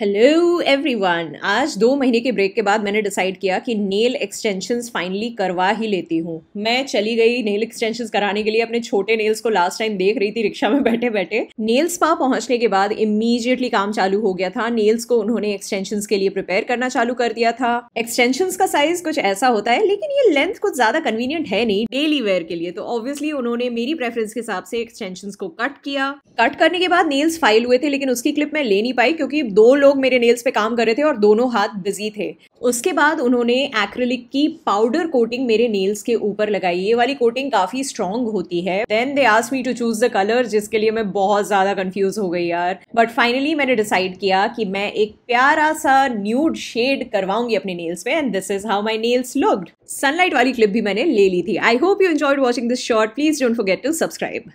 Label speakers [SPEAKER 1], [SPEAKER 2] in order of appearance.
[SPEAKER 1] hello everyone आज दो महीने के ब्रेक के बाद मैंने डिसाइड किया कि नेल एक्सटेंशंस फाइनली करवा ही लेती हूँ मैं चली गई नेल एक्सटेंशंस कराने के लिए अपने छोटे नेल्स को लास्ट टाइम देख रही थी रिक्शा में बैठे बैठे नेल स्पा पहुंचने के बाद इमीजिएटली काम चालू हो गया था नेल्स को उन्होंने एक्सटेंशन के लिए प्रिपेयर करना चालू कर दिया था एक्सटेंशन का साइज कुछ ऐसा होता है लेकिन ये लेंथ कुछ ज्यादा कन्वीनियंट है नहीं डेली वेयर के लिए तो ऑब्वियसली उन्होंने मेरी प्रेफरेंस के हिसाब से एक्सटेंशन को कट किया कट करने के बाद नेल्स फाइल हुए थे लेकिन उसकी क्लिप मैं ले नहीं पाई क्योंकि दो लोग मेरे नेल्स पे काम कर रहे थे और दोनों हाथ बिजी थे उसके बाद उन्होंने एक्रिलिक की पाउडर कोटिंग मेरे नेल्स के ऊपर लगाई ये वाली कोटिंग काफ़ी स्ट्रॉन्ग होती है then they ask me to choose the colour जिसके लिए मैं बहुत ज़्यादा कंफ्यूज हो गई यार बट फाइनली मैंने डिसाइड किया कि मैं एक प्यारा सा न्यूड शेड करवाऊंगी अपने नेल्स पे and this is how my nails looked sunlight वाली क्लिप भी मैंने ले ली थी I hope you enjoyed watching this short please don't forget to subscribe